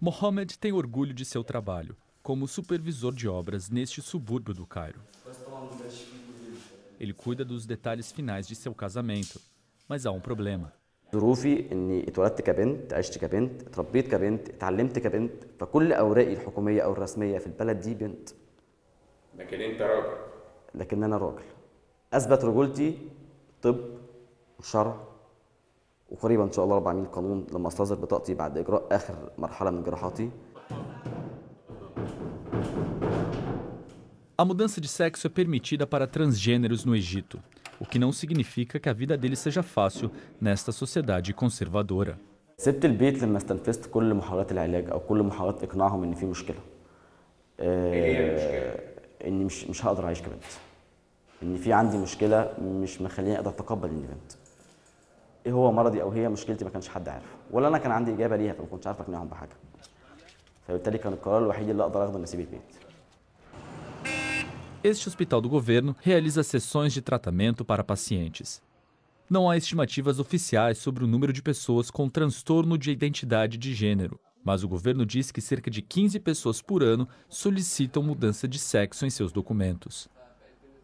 Mohamed tem orgulho de seu trabalho como supervisor de obras neste subúrbio do Cairo. Ele cuida dos detalhes finais de seu casamento, mas há um problema. ظروفي وقريبا ان شاء الله رب العالمين القانون لما استظهر بطاقتي بعد اجراء اخر مرحله من جراحاتي A mudança de sexo é permitida para transgêneros no Egito, o que não significa que a vida deles seja fácil nesta sociedade conservadora. سبت البيت لما استنفذت كل محاولات العلاج او كل محاولات اقناعهم ان في مشكله. آه إيه اني مش مش هقدر اعيش كبنت. ان في عندي مشكله مش مخليني اقدر اتقبل اني بنت. ايه هو مرضي او هي مشكلتي ما كانش حد عارف ولا انا كان عندي اجابه ليها فما كنتش عارف اقنعهم بحاجه فبالتالي كان القرار الوحيد اللي اقدر اخده اسيب البيت Este hospital do governo realiza sessões de tratamento para pacientes. Não há estimativas oficiais sobre o número de pessoas com transtorno de identidade de gênero, mas o governo diz que cerca de 15 pessoas por ano solicitam mudança de sexo em seus documentos.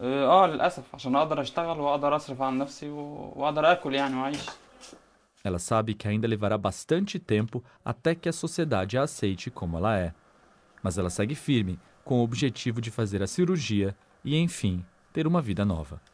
اه للاسف عشان اقدر اشتغل واقدر اصرف على نفسي واقدر اكل يعني واعيش Ela sabe que ainda levará bastante tempo até que a sociedade a aceite como ela é. Mas ela segue firme, com o objetivo de fazer a cirurgia e, enfim, ter uma vida nova.